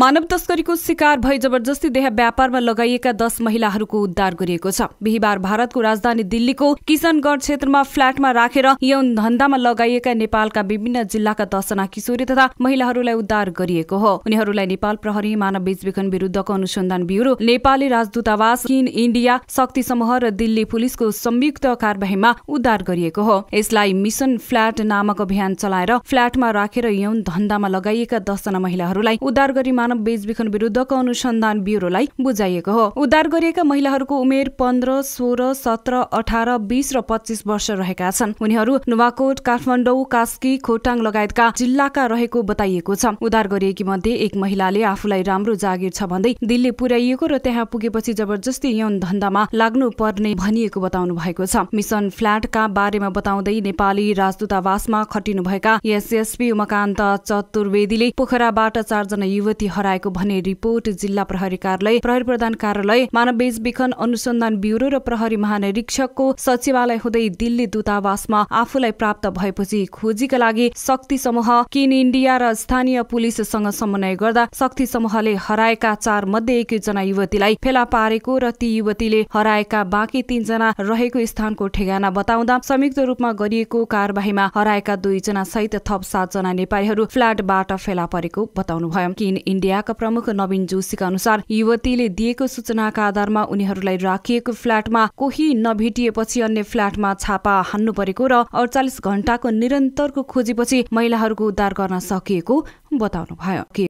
मानव तस्करीको शिकार भई जबरजस्ती देह व्यापारमा लगाइएका दस महिलाहरूको उद्धार गरिएको छ बिहिबार भारतको राजधानी दिल्लीको किशनगढ क्षेत्रमा फ्ल्याटमा राखेर यौन धन्दामा लगाइएका नेपालका विभिन्न जिल्लाका दसजना किशोरी तथा महिलाहरूलाई उद्धार गरिएको हो उनीहरूलाई नेपाल प्रहरी मानव बेचबिखन विरुद्धको अनुसन्धान ब्युरो नेपाली राजदूतावास किन इन्डिया शक्ति समूह र दिल्ली पुलिसको संयुक्त कार्यवाहीमा उद्धार गरिएको हो यसलाई मिसन फ्ल्याट नामक अभियान चलाएर फ्ल्याटमा राखेर यौन धन्दामा लगाइएका दसजना महिलाहरूलाई उद्धार गरी मानव बेचबिखन विरुद्धको अनुसन्धान ब्युरोलाई बुझाइएको हो उद्धार गरिएका महिलाहरूको उमेर पन्ध्र सोह्र सत्र अठार बिस र पच्चिस वर्ष रहेका छन् उनीहरू नुवाकोट काठमाडौँ कास्की खोटाङ लगायतका जिल्लाका रहेको बताइएको छ उद्धार गरिएकी मध्ये एक महिलाले आफूलाई राम्रो जागिर छ भन्दै दिल्ली पुर्याइएको र त्यहाँ पुगेपछि जबरजस्ती यौन धन्दामा लाग्नु पर्ने भनिएको बताउनु भएको छ मिसन फ्ल्याटका बारेमा बताउँदै नेपाली राजदूतावासमा खटिनुभएका एसएसपी उमाकान्त चतुर्वेदीले पोखराबाट चारजना युवती हराएको भन्ने रिपोर्ट जिल्ला प्रहरी कार्यालय प्रहरी प्रधान कार्यालय मानव बेचबिखन अनुसन्धान ब्युरो र प्रहरी महानिरीक्षकको सचिवालय हुँदै दिल्ली दूतावासमा आफूलाई प्राप्त भएपछि खोजीका लागि शक्ति समूह किन इन्डिया र स्थानीय पुलिससँग समन्वय गर्दा शक्ति समूहले हराएका चार मध्ये एकजना युवतीलाई फेला पारेको र ती युवतीले हराएका बाँकी तीनजना रहेको स्थानको ठेगाना बताउँदा संयुक्त रूपमा गरिएको कार्यवाहीमा हराएका दुईजना सहित थप सातजना नेपालीहरू फ्ल्याटबाट फेला परेको बताउनुभयो किन इन्डियाका प्रमुख नवीन जोशीका अनुसार युवतीले दिएको सूचनाका आधारमा उनीहरूलाई राखिएको फ्ल्याटमा कोही नभेटिएपछि अन्य फ्ल्याटमा छापा हान्नु परेको र अडचालिस घण्टाको निरन्तरको खोजीपछि महिलाहरूको उद्धार गर्न सकिएको बताउनुभयो